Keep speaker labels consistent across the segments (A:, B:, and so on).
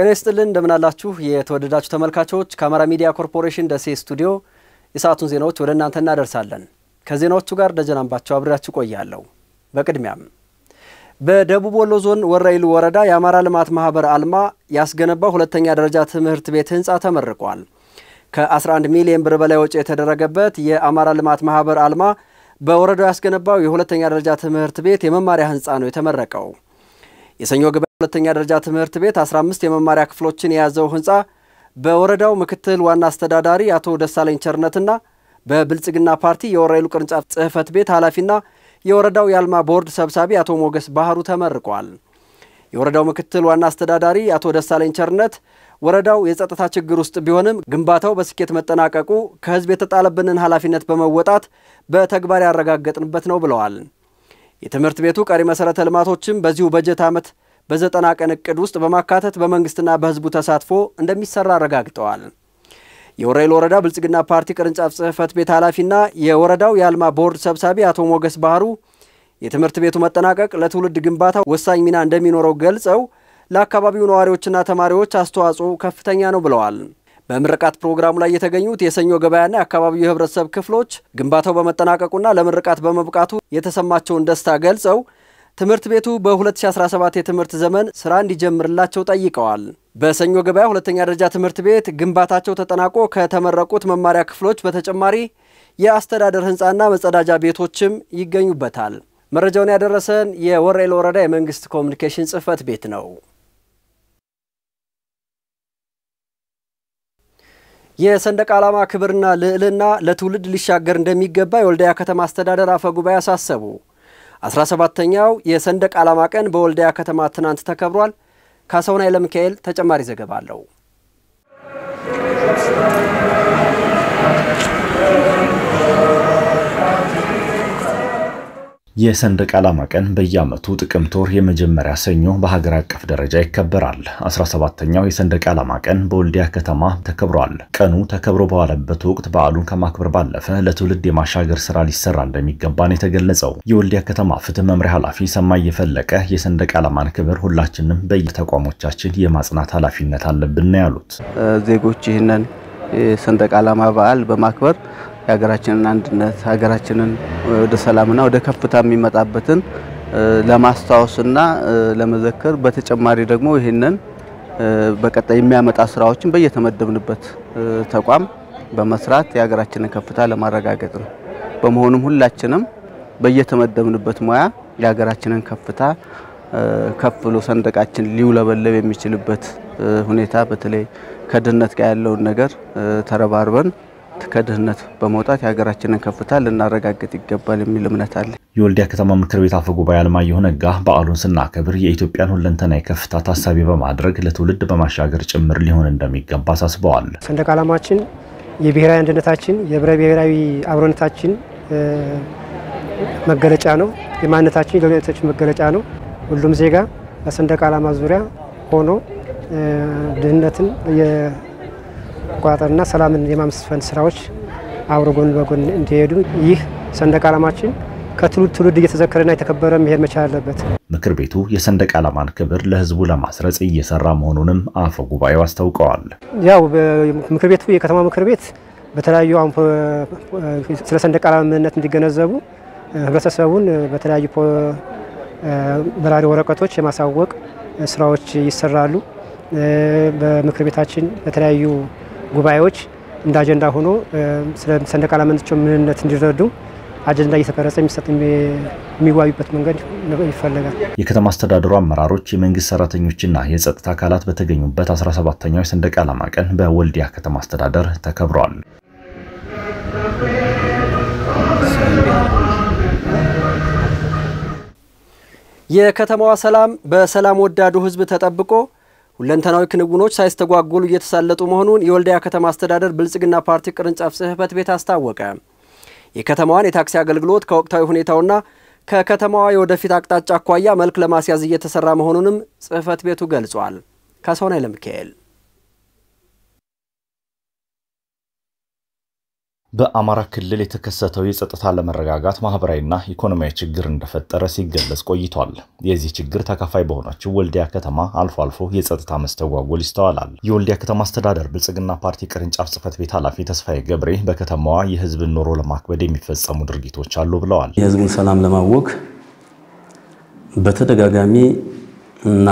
A: ጤና ይስጥልን እንደምናላችሁ የተወደዳችሁ ተመልካቾች። ከአማራ ሚዲያ ኮርፖሬሽን ደሴ ስቱዲዮ የሰዓቱን ዜናዎች ወደ እናንተ እናደርሳለን። ከዜናዎቹ ጋር ደጀን አብሬያችሁ ቆያለሁ። በቅድሚያም በደቡብ ወሎ ዞን ወረይሉ ወረዳ የአማራ ልማት ማህበር አልማ ያስገነባው ሁለተኛ ደረጃ ትምህርት ቤት ህንፃ ተመርቋል። ከ11 ሚሊዮን ብር በላይ ወጪ የተደረገበት የአማራ ልማት ማህበር አልማ በወረዳው ያስገነባው የሁለተኛ ደረጃ ትምህርት ቤት የመማሪያ ህንፃ ነው የተመረቀው። የሰኞ ገበያ ሁለተኛ ደረጃ ትምህርት ቤት 15 የመማሪያ ክፍሎችን የያዘው ህንፃ በወረዳው ምክትል ዋና አስተዳዳሪ አቶ ደሳለኝ ቸርነትና በብልጽግና ፓርቲ የወረይሉ ቅርንጫፍ ጽህፈት ቤት ኃላፊና የወረዳው የአልማ ቦርድ ሰብሳቢ አቶ ሞገስ ባህሩ ተመርቋል። የወረዳው ምክትል ዋና አስተዳዳሪ አቶ ደሳለኝ ቸርነት ወረዳው የጸጥታ ችግር ውስጥ ቢሆንም ግንባታው በስኬት መጠናቀቁ ከህዝብ የተጣለብንን ኃላፊነት በመወጣት በተግባር ያረጋገጥንበት ነው ብለዋል። የትምህርት ቤቱ ቀሪ መሠረተ ልማቶችም በዚሁ በጀት ዓመት በዘጠና ቀን እቅድ ውስጥ በማካተት በመንግስትና በሕዝቡ ተሳትፎ እንደሚሰራ አረጋግጠዋል። የወረይል ወረዳ ብልጽግና ፓርቲ ቅርንጫፍ ጽህፈት ቤት ኃላፊና የወረዳው የአልማ ቦርድ ሰብሳቢ አቶ ሞገስ ባህሩ የትምህርት ቤቱ መጠናቀቅ ለትውልድ ግንባታ ወሳኝ ሚና እንደሚኖረው ገልጸው ለአካባቢው ነዋሪዎችና ተማሪዎች አስተዋጽኦ ከፍተኛ ነው ብለዋል። በምርቃት ፕሮግራሙ ላይ የተገኙት የሰኞ ገበያና የአካባቢው የህብረተሰብ ክፍሎች ግንባታው በመጠናቀቁና ለምርቃት በመብቃቱ የተሰማቸውን ደስታ ገልጸው ትምህርት ቤቱ በ2017 የትምህርት ዘመን ስራ እንዲጀምርላቸው ጠይቀዋል። በሰኞ ገበያ ሁለተኛ ደረጃ ትምህርት ቤት ግንባታቸው ተጠናቆ ከተመረቁት መማሪያ ክፍሎች በተጨማሪ የአስተዳደር ህንፃና መጸዳጃ ቤቶችም ይገኙበታል። መረጃውን ያደረሰን የወሬል ወረዳ የመንግስት ኮሚኒኬሽን ጽህፈት ቤት ነው። የሰንደቅ ዓላማ ክብርና ልዕልና ለትውልድ ሊሻገር እንደሚገባ የወልዳያ ከተማ አስተዳደር አፈ ጉባኤ አሳሰቡ። 17ተኛው የሰንደቅ ዓላማ ቀን በወልዳያ ከተማ ትናንት ተከብሯል። ካሳሁን ኃይለሚካኤል ተጨማሪ ዘገባ አለው።
B: የሰንደቅ ዓላማ ቀን በየዓመቱ ጥቅምት ወር የመጀመሪያ ሰኞ በሀገር አቀፍ ደረጃ ይከበራል። 17ኛው የሰንደቅ ዓላማ ቀን በወልዲያ ከተማ ተከብሯል። ቀኑ ተከብሮ በዋለበት ወቅት በዓሉን ከማክበር ባለፈ ለትውልድ የማሻገር ስራ ሊሰራ እንደሚገባ ነው የተገለጸው። የወልዲያ ከተማ ፍትህ መምሪያ ኃላፊ ሰማይ የፈለቀ የሰንደቅ ዓላማን ክብር ሁላችንም በየተቋሞቻችን የማጽናት ኃላፊነት አለብን ያሉት
C: ዜጎች ይህንን የሰንደቅ ዓላማ በዓል በማክበር የሀገራችንን አንድነት ሀገራችንን ወደ ሰላምና ወደ ከፍታ የሚመጣበትን ለማስታወስና ለመዘከር በተጨማሪ ደግሞ ይህንን በቀጣይ የሚያመጣ ስራዎችን በየተመደብንበት ተቋም በመስራት የሀገራችንን ከፍታ ለማረጋገጥ ነው። በመሆኑም ሁላችንም በየተመደብንበት ሙያ የሀገራችንን ከፍታ ከፍ ብሎ ሰንደቃችን ሊውለበለብ የሚችልበት ሁኔታ በተለይ ከድህነት ጋር ያለውን ነገር ተረባርበን ከድህነት በመውጣት የሀገራችንን ከፍታ ልናረጋግጥ ይገባል የሚል እምነት አለ።
B: የወልዲያ ከተማ ምክር ቤት አፈ ጉባኤ አለማየሁ ነጋ በዓሉን ስናከብር የኢትዮጵያን ሁለንተናዊ ከፍታ ታሳቢ በማድረግ ለትውልድ በማሻገር ጭምር ሊሆን እንደሚገባ አሳስበዋል።
D: ሰንደቅ ዓላማችን የብሔራዊ አንድነታችን የህብረ ብሔራዊ አብሮነታችን መገለጫ ነው። የማንነታችን የለውነታችን መገለጫ ነው። ሁሉም ዜጋ በሰንደቅ ዓላማ ዙሪያ ሆኖ ድህነትን የመቆጣጠርና ሰላምን የማምስፈን ስራዎች አብሮ ጎን በጎን እንዲሄዱ ይህ ሰንደቅ ዓላማችን ከትውልድ ትውልድ እየተዘከረና የተከበረ መሄድ መቻል አለበት።
B: ምክር ቤቱ የሰንደቅ ዓላማን ክብር ለህዝቡ ለማስረጽ እየሰራ መሆኑንም አፈ ጉባኤው አስታውቀዋል።
D: ያው ምክር ቤቱ የከተማ ምክር ቤት በተለያዩ ስለ ሰንደቅ ዓላማ ምንነት እንዲገነዘቡ ህብረተሰቡን በተለያዩ በራሪ ወረቀቶች የማሳወቅ ስራዎች ይሰራሉ። በምክር ቤታችን በተለያዩ ጉባኤዎች እንደ አጀንዳ ሆኖ ስለ ሰንደቅ ዓላማቸው ምንነት እንዲረዱ አጀንዳ እየተቀረጸ የሚሰጥ የሚዋዩበት መንገድ ይፈለጋል።
B: የከተማ አስተዳደሩ አመራሮች፣ የመንግስት ሰራተኞችና የጸጥታ አካላት በተገኙበት 17ኛው የሰንደቅ ዓላማ ቀን በወልዲያ ከተማ አስተዳደር ተከብሯል።
A: የከተማዋ ሰላም በሰላም ወዳዱ ህዝብ ተጠብቆ ሁለንተናዊ ክንውኖች ሳይስተጓጎሉ እየተሳለጡ መሆኑን የወልዲያ ከተማ አስተዳደር ብልጽግና ፓርቲ ቅርንጫፍ ጽህፈት ቤት አስታወቀ። የከተማዋን የታክሲ አገልግሎት ከወቅታዊ ሁኔታውና ከከተማዋ የወደፊት አቅጣጫ አኳያ መልክ ለማስያዝ እየተሰራ መሆኑንም ጽህፈት ቤቱ ገልጿል። ካሳሁን ኃይለሚካኤል
B: በአማራ ክልል የተከሰተው የጸጥታ ለመረጋጋት ማህበራዊና ኢኮኖሚያዊ ችግር እንደፈጠረ ሲገለጽ ቆይቷል። የዚህ ችግር ተካፋይ በሆነችው ወልዲያ ከተማ አልፎ አልፎ የጸጥታ መስተጓጎል ይስተዋላል። የወልዲያ ከተማ አስተዳደር ብልጽግና ፓርቲ ቅርንጫፍ ጽህፈት ቤት ኃላፊ ተስፋዬ ገብሬ በከተማዋ የህዝብን ኑሮ ለማክበድ
C: የሚፈጸሙ ድርጊቶች አሉ ብለዋል። የህዝብን ሰላም ለማወክ በተደጋጋሚ እና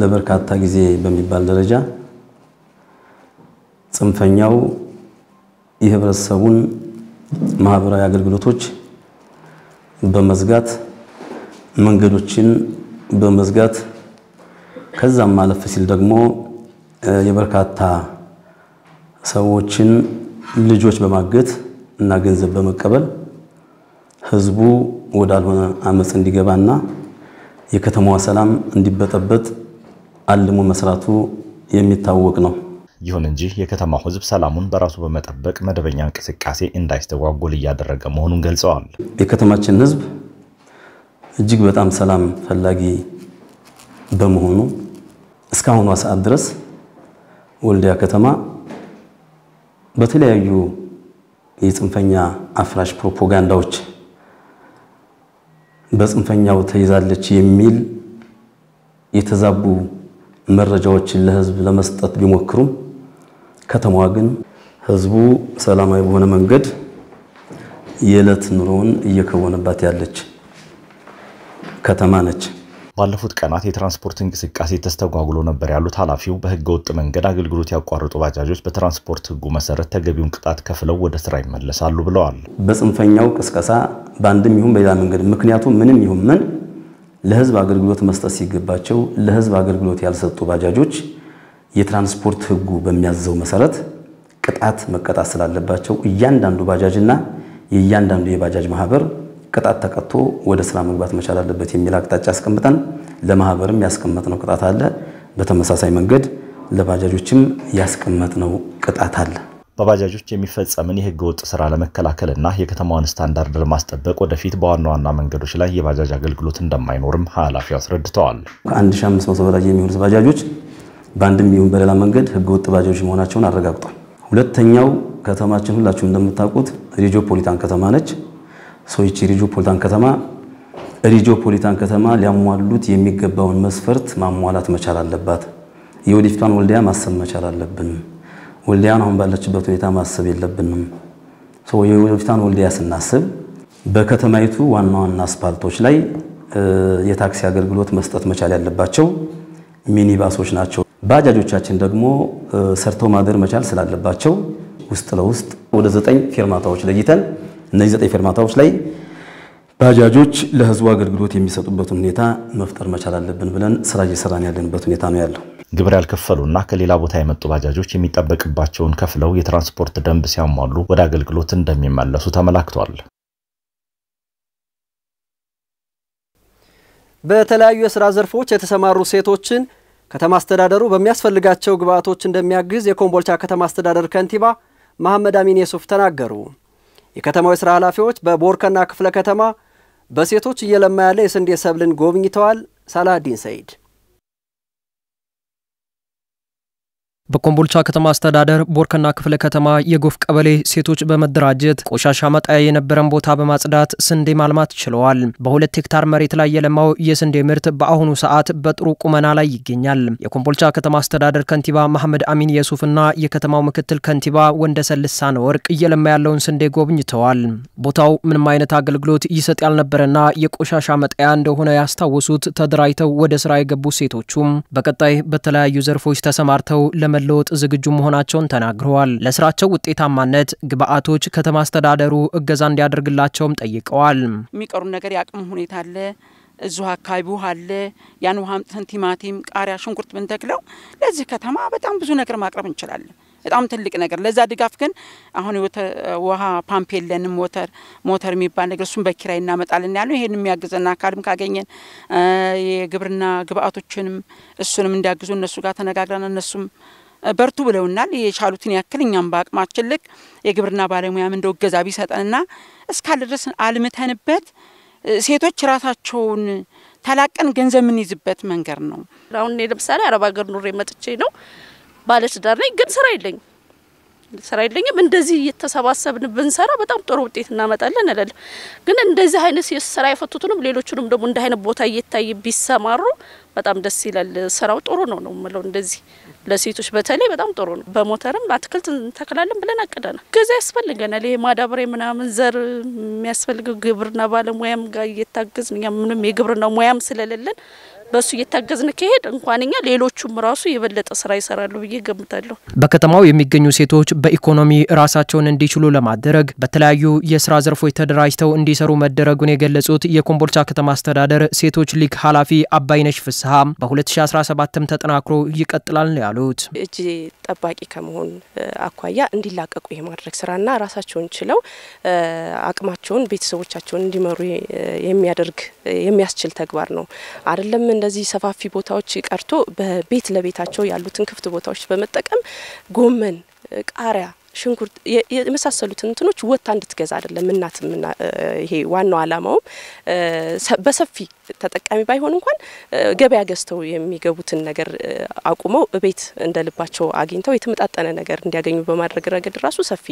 C: ለበርካታ ጊዜ በሚባል ደረጃ ጽንፈኛው የህብረተሰቡን ማህበራዊ አገልግሎቶች በመዝጋት መንገዶችን በመዝጋት ከዛም ማለፍ ሲል ደግሞ የበርካታ ሰዎችን ልጆች በማገት እና ገንዘብ በመቀበል ህዝቡ ወዳልሆነ አመፅ እንዲገባና የከተማዋ ሰላም እንዲበጠበጥ አልሞ መስራቱ የሚታወቅ ነው። ይሁን
B: እንጂ የከተማው ህዝብ ሰላሙን በራሱ በመጠበቅ መደበኛ እንቅስቃሴ እንዳይስተጓጎል እያደረገ መሆኑን
C: ገልጸዋል። የከተማችን ህዝብ እጅግ በጣም ሰላም ፈላጊ በመሆኑ እስካሁኗ ሰዓት ድረስ ወልዲያ ከተማ በተለያዩ የጽንፈኛ አፍራሽ ፕሮፓጋንዳዎች በጽንፈኛው ተይዛለች የሚል የተዛቡ መረጃዎችን ለህዝብ ለመስጠት ቢሞክሩም ከተማዋ ግን ህዝቡ ሰላማዊ በሆነ መንገድ የዕለት ኑሮውን እየከወነባት ያለች ከተማ ነች። ባለፉት
B: ቀናት የትራንስፖርት እንቅስቃሴ ተስተጓጉሎ ነበር ያሉት ኃላፊው በህገ ወጥ መንገድ አገልግሎት ያቋረጡ
C: ባጃጆች በትራንስፖርት ህጉ መሰረት ተገቢውን ቅጣት ከፍለው ወደ ስራ ይመለሳሉ ብለዋል። በጽንፈኛው ቅስቀሳ በአንድም ይሁን በሌላ መንገድ ምክንያቱም ምንም ይሁን ምን ለህዝብ አገልግሎት መስጠት ሲገባቸው ለህዝብ አገልግሎት ያልሰጡ ባጃጆች የትራንስፖርት ህጉ በሚያዘው መሰረት ቅጣት መቀጣት ስላለባቸው እያንዳንዱ ባጃጅና የእያንዳንዱ የባጃጅ ማህበር ቅጣት ተቀጥቶ ወደ ስራ መግባት መቻል አለበት የሚል አቅጣጫ አስቀምጠን ለማህበርም ያስቀመጥነው ቅጣት አለ። በተመሳሳይ መንገድ ለባጃጆችም ያስቀመጥነው ቅጣት አለ። በባጃጆች የሚፈጸምን የህገ ወጥ ስራ ለመከላከልና የከተማዋን
B: ስታንዳርድ ለማስጠበቅ ወደፊት በዋና ዋና መንገዶች ላይ የባጃጅ አገልግሎት እንደማይኖርም ኃላፊው አስረድተዋል።
C: ከ1500 በላይ የሚሆኑት ባጃጆች በአንድም ይሁን በሌላ መንገድ ህገወጥ ባጃጆች መሆናቸውን አረጋግጧል። ሁለተኛው ከተማችን ሁላችሁም እንደምታውቁት ሪጆፖሊታን ከተማ ነች። ሰዎች ሪጂኦፖሊታን ከተማ ሪጂኦፖሊታን ከተማ ሊያሟሉት የሚገባውን መስፈርት ማሟላት መቻል አለባት። የወደፊቷን ወልዲያ ማሰብ መቻል አለብን። ወልዲያን አሁን ባለችበት ሁኔታ ማሰብ የለብንም። የወደፊቷን ወልዲያ ስናስብ በከተማይቱ ዋና ዋና አስፓልቶች ላይ የታክሲ አገልግሎት መስጠት መቻል ያለባቸው ሚኒባሶች ናቸው። ባጃጆቻችን ደግሞ ሰርተው ማደር መቻል ስላለባቸው ውስጥ ለውስጥ ወደ ዘጠኝ ፌርማታዎች ለይተን እነዚህ ዘጠኝ ፌርማታዎች ላይ ባጃጆች ለህዝቡ አገልግሎት የሚሰጡበትን ሁኔታ መፍጠር መቻል አለብን ብለን ስራ እየሰራን ያለንበት ሁኔታ ነው ያለው። ግብር ያልከፈሉና ከሌላ ቦታ የመጡ ባጃጆች
B: የሚጠበቅባቸውን ከፍለው የትራንስፖርት ደንብ ሲያሟሉ ወደ አገልግሎት እንደሚመለሱ ተመላክቷል።
A: በተለያዩ የስራ ዘርፎች የተሰማሩ ሴቶችን ከተማ አስተዳደሩ በሚያስፈልጋቸው ግብአቶች እንደሚያግዝ የኮምቦልቻ ከተማ አስተዳደር ከንቲባ መሐመድ አሚን የሱፍ ተናገሩ። የከተማው የሥራ ኃላፊዎች በቦርከና ክፍለ ከተማ በሴቶች እየለማ ያለ የስንዴ ሰብልን ጎብኝተዋል። ሳላዲን ሰይድ
E: በኮምቦልቻ ከተማ አስተዳደር ቦርከና ክፍለ ከተማ የጎፍ ቀበሌ ሴቶች በመደራጀት ቆሻሻ መጣያ የነበረን ቦታ በማጽዳት ስንዴ ማልማት ችለዋል። በሁለት ሄክታር መሬት ላይ የለማው የስንዴ ምርት በአሁኑ ሰዓት በጥሩ ቁመና ላይ ይገኛል። የኮምቦልቻ ከተማ አስተዳደር ከንቲባ መሐመድ አሚን የሱፍና የከተማው ምክትል ከንቲባ ወንደሰን ወርቅ እየለማ ያለውን ስንዴ ጎብኝተዋል። ቦታው ምንም አይነት አገልግሎት ይሰጥ ያልነበረና የቆሻሻ መጣያ እንደሆነ ያስታወሱት ተደራጅተው ወደ ስራ የገቡ ሴቶቹም በቀጣይ በተለያዩ ዘርፎች ተሰማርተው ለመ ለመለወጥ ዝግጁ መሆናቸውን ተናግረዋል። ለስራቸው ውጤታማነት ግብአቶች ከተማ አስተዳደሩ እገዛ እንዲያደርግላቸውም ጠይቀዋል። የሚቀሩ ነገር የአቅም ሁኔታ አለ እዚሁ አካባቢ ውሃ አለ። ያን ውሃ አምጥተን ቲማቲም፣ ቃሪያ፣ ሽንኩርት ብንተክለው ለዚህ ከተማ በጣም ብዙ ነገር ማቅረብ እንችላለን። በጣም ትልቅ ነገር ለዛ ድጋፍ ግን አሁን ውሃ ፓምፕ የለንም። ሞተር ሞተር የሚባል ነገር እሱን በኪራይ እናመጣለን ያለው ይሄን የሚያግዘና አካልም ካገኘን የግብርና ግብአቶችንም እሱንም እንዲያግዙ እነሱ ጋር ተነጋግረን እነሱም በርቱ ብለውናል። የቻሉትን ያክል እኛም በአቅማችን ልክ የግብርና ባለሙያም እንደው እገዛ ቢሰጠንና እስካለ ድረስ አልምተንበት ሴቶች ራሳቸውን ተላቀን ገንዘብ የምንይዝበት መንገድ ነው።
C: አሁን እኔ ለምሳሌ አረብ ሀገር ኑሬ መጥቼ ነው ባለትዳር ነኝ፣ ግን ስራ የለኝ ስራ የለኝም። እንደዚህ እየተሰባሰብን ብንሰራ በጣም ጥሩ ውጤት እናመጣለን እላለሁ። ግን እንደዚህ አይነት ስራ የፈቱትንም ሌሎቹንም ደግሞ እንደ አይነት ቦታ እየታይ ቢሰማሩ በጣም ደስ ይላል። ስራው ጥሩ ነው ነው ምለው እንደዚህ ለሴቶች በተለይ በጣም ጥሩ ነው። በሞተርም አትክልት እንተክላለን ብለን አቅደናል። ገዛ ያስፈልገናል። ይሄ ማዳበሬ ምናምን ዘር የሚያስፈልገው ግብርና ባለሙያም ጋር እየታገዝ ምንም የግብርና ሙያም ስለሌለን በእሱ እየታገዝን ከሄድ እንኳን እኛ ሌሎቹም ራሱ የበለጠ ስራ ይሰራሉ ብዬ ገምታለሁ።
E: በከተማው የሚገኙ ሴቶች በኢኮኖሚ ራሳቸውን እንዲችሉ ለማድረግ በተለያዩ የስራ ዘርፎች ተደራጅተው እንዲሰሩ መደረጉን የገለጹት የኮምቦልቻ ከተማ አስተዳደር ሴቶች ሊግ ኃላፊ አባይነሽ ፍስሀ በ2017ም ተጠናክሮ ይቀጥላል ነው ያሉት።
C: እጅ ጠባቂ ከመሆን አኳያ እንዲላቀቁ የማድረግ ስራና ራሳቸውን ችለው አቅማቸውን ቤተሰቦቻቸውን እንዲመሩ የሚያደርግ የሚያስችል ተግባር ነው አይደለም እንደዚህ ሰፋፊ ቦታዎች ቀርቶ በቤት ለቤታቸው ያሉትን ክፍት ቦታዎች በመጠቀም ጎመን፣ ቃሪያ ሽንኩርት የመሳሰሉት እንትኖች ወታ እንድትገዛ አይደለም እናት ይሄ ዋናው አላማውም በሰፊ ተጠቃሚ ባይሆን እንኳን ገበያ ገዝተው የሚገቡትን ነገር አቁመው እቤት እንደ ልባቸው አግኝተው የተመጣጠነ ነገር እንዲያገኙ በማድረግ ረገድ ራሱ ሰፊ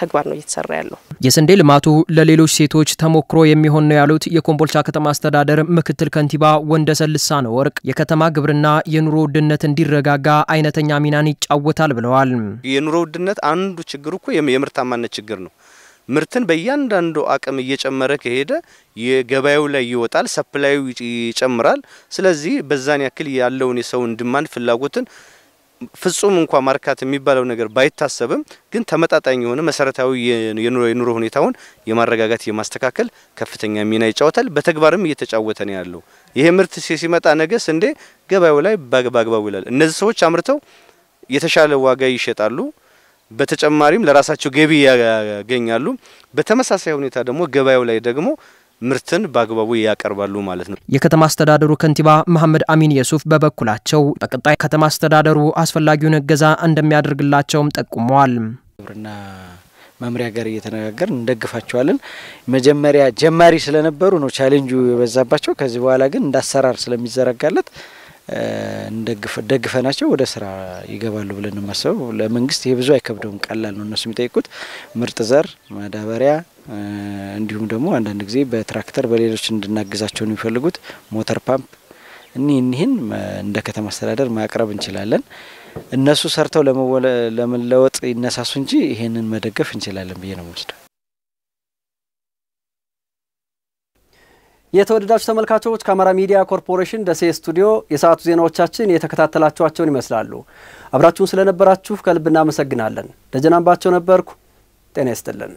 C: ተግባር ነው እየተሰራ ያለው።
E: የስንዴ ልማቱ ለሌሎች ሴቶች ተሞክሮ የሚሆን ነው ያሉት የኮምቦልቻ ከተማ አስተዳደር ምክትል ከንቲባ ወንደሰን ልሳነ ወርቅ የከተማ ግብርና የኑሮ ውድነት እንዲረጋጋ አይነተኛ ሚናን ይጫወታል ብለዋል።
C: የኑሮ ውድነት አንዱ ችግር እኮ የምርታማነት ችግር ነው። ምርትን በእያንዳንዱ አቅም እየጨመረ ከሄደ የገበያው ላይ ይወጣል፣ ሰፕላዩ ይጨምራል። ስለዚህ በዛን ያክል ያለውን የሰውን ድማንድ ፍላጎትን ፍጹም እንኳ ማርካት የሚባለው ነገር ባይታሰብም ግን ተመጣጣኝ የሆነ መሰረታዊ የኑሮ ሁኔታውን የማረጋጋት የማስተካከል ከፍተኛ ሚና ይጫወታል። በተግባርም እየተጫወተ ነው ያለው። ይሄ ምርት ሲመጣ ነገ ስንዴ ገበያው ላይ በአግባቡ ይላል። እነዚህ ሰዎች አምርተው የተሻለ ዋጋ ይሸጣሉ። በተጨማሪም ለራሳቸው ገቢ ያገኛሉ። በተመሳሳይ ሁኔታ ደግሞ ገበያው ላይ ደግሞ ምርትን በአግባቡ ያቀርባሉ ማለት ነው።
E: የከተማ አስተዳደሩ ከንቲባ መሐመድ አሚን የሱፍ በበኩላቸው በቀጣይ ከተማ አስተዳደሩ አስፈላጊውን እገዛ እንደሚያደርግላቸውም
A: ጠቁመዋል። ግብርና መምሪያ ጋር እየተነጋገር እንደግፋቸዋለን። መጀመሪያ ጀማሪ ስለነበሩ ነው ቻሌንጁ የበዛባቸው። ከዚህ በኋላ ግን እንዳሰራር ስለሚዘረጋለት ደግፈናቸው ወደ ስራ ይገባሉ ብለን ማሰብ ለመንግስት ይሄ ብዙ አይከብደውም፣ ቀላል ነው። እነሱ የሚጠይቁት ምርጥ ዘር፣ ማዳበሪያ እንዲሁም ደግሞ አንዳንድ ጊዜ በትራክተር በሌሎች እንድናግዛቸው ነው የሚፈልጉት፣ ሞተር ፓምፕ። እኒህ እኒህን እንደ ከተማ አስተዳደር ማቅረብ እንችላለን። እነሱ ሰርተው ለመለወጥ ይነሳሱ እንጂ ይሄንን መደገፍ እንችላለን ብዬ ነው የምወስደው። የተወደዳችሁ ተመልካቾች ከአማራ ሚዲያ ኮርፖሬሽን ደሴ ስቱዲዮ የሰዓቱ ዜናዎቻችን የተከታተላችኋቸውን ይመስላሉ። አብራችሁን ስለነበራችሁ ከልብ እናመሰግናለን። ደጀናንባቸው ነበርኩ። ጤና ይስጥልን።